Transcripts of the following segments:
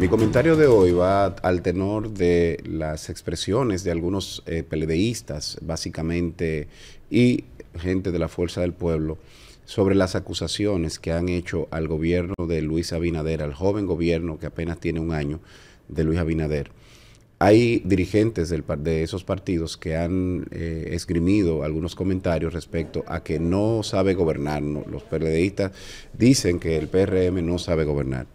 Mi comentario de hoy va al tenor de las expresiones de algunos eh, básicamente, y gente de la Fuerza del Pueblo, sobre las acusaciones que han hecho al gobierno de Luis Abinader, al joven gobierno que apenas tiene un año de Luis Abinader. Hay dirigentes de esos partidos que han eh, esgrimido algunos comentarios respecto a que no sabe gobernar. Los PLDistas dicen que el PRM no sabe gobernar.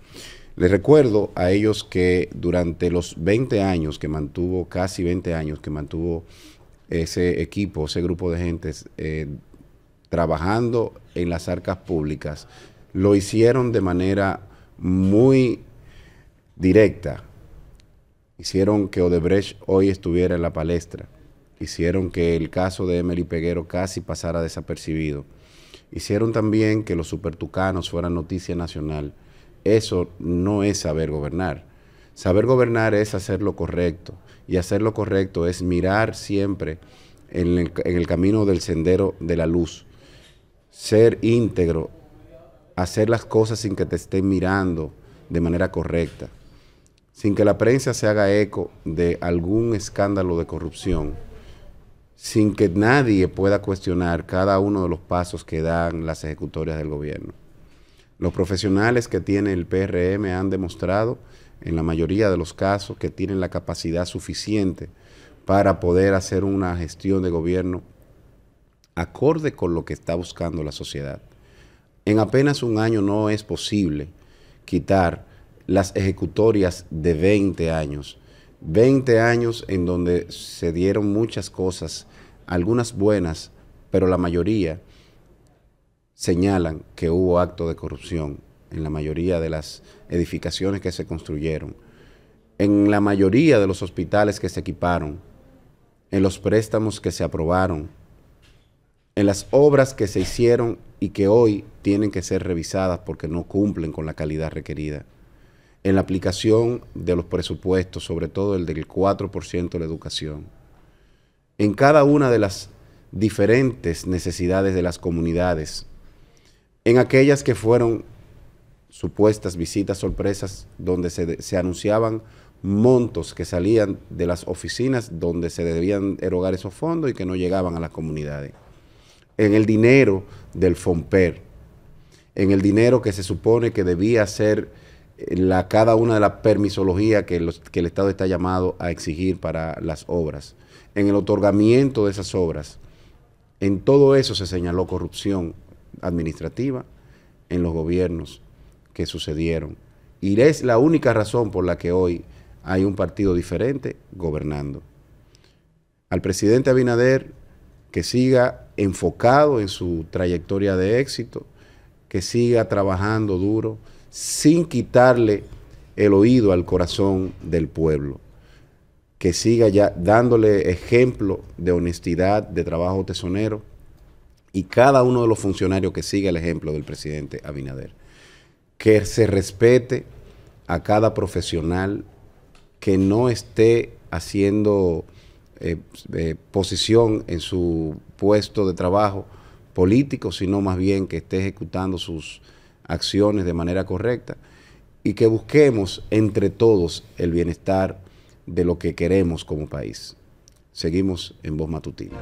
Les recuerdo a ellos que durante los 20 años que mantuvo, casi 20 años que mantuvo ese equipo, ese grupo de gentes eh, trabajando en las arcas públicas, lo hicieron de manera muy directa. Hicieron que Odebrecht hoy estuviera en la palestra. Hicieron que el caso de Emily Peguero casi pasara desapercibido. Hicieron también que los supertucanos fueran noticia nacional. Eso no es saber gobernar. Saber gobernar es hacer lo correcto. Y hacer lo correcto es mirar siempre en el, camino del sendero de la luz. Ser íntegro. Hacer las cosas sin que te estén mirando de manera correcta. Sin que la prensa se haga eco de algún escándalo de corrupción sin que nadie pueda cuestionar cada uno de los pasos que dan las ejecutorias del gobierno. Los profesionales que tiene el PRM han demostrado en la mayoría de los casos que tienen la capacidad suficiente para poder hacer una gestión de gobierno acorde con lo que está buscando la sociedad. En apenas un año no es posible quitar las ejecutorias de 20 años. 20 años en donde se dieron muchas cosas, algunas buenas, pero la mayoría señalan que hubo acto de corrupción en la mayoría de las edificaciones que se construyeron, en la mayoría de los hospitales que se equiparon, en los préstamos que se aprobaron, en las obras que se hicieron y que hoy tienen que ser revisadas porque no cumplen con la calidad requerida, en la aplicación de los presupuestos, sobre todo el del 4% de la educación, en cada una de las diferentes necesidades de las comunidades en aquellas que fueron supuestas visitas sorpresas donde se, anunciaban montos que salían de las oficinas donde se debían erogar esos fondos y que no llegaban a las comunidades. En el dinero del FOMPER, en el dinero que se supone que debía ser eh, la, cada una de las permisologías que, que el Estado está llamado a exigir para las obras, en el otorgamiento de esas obras. En todo eso se señaló corrupción administrativa en los gobiernos que sucedieron. Y es la única razón por la que hoy hay un partido diferente gobernando. Al presidente Abinader, que siga enfocado en su trayectoria de éxito, que siga trabajando duro, sin quitarle el oído al corazón del pueblo, que siga ya dándole ejemplo de honestidad, de trabajo tesonero y cada uno de los funcionarios que siga el ejemplo del presidente Abinader, que se respete a cada profesional que no esté haciendo eh, eh, posición en su puesto de trabajo político, sino más bien que esté ejecutando sus acciones de manera correcta y que busquemos entre todos el bienestar de lo que queremos como país. Seguimos en Voz Matutina.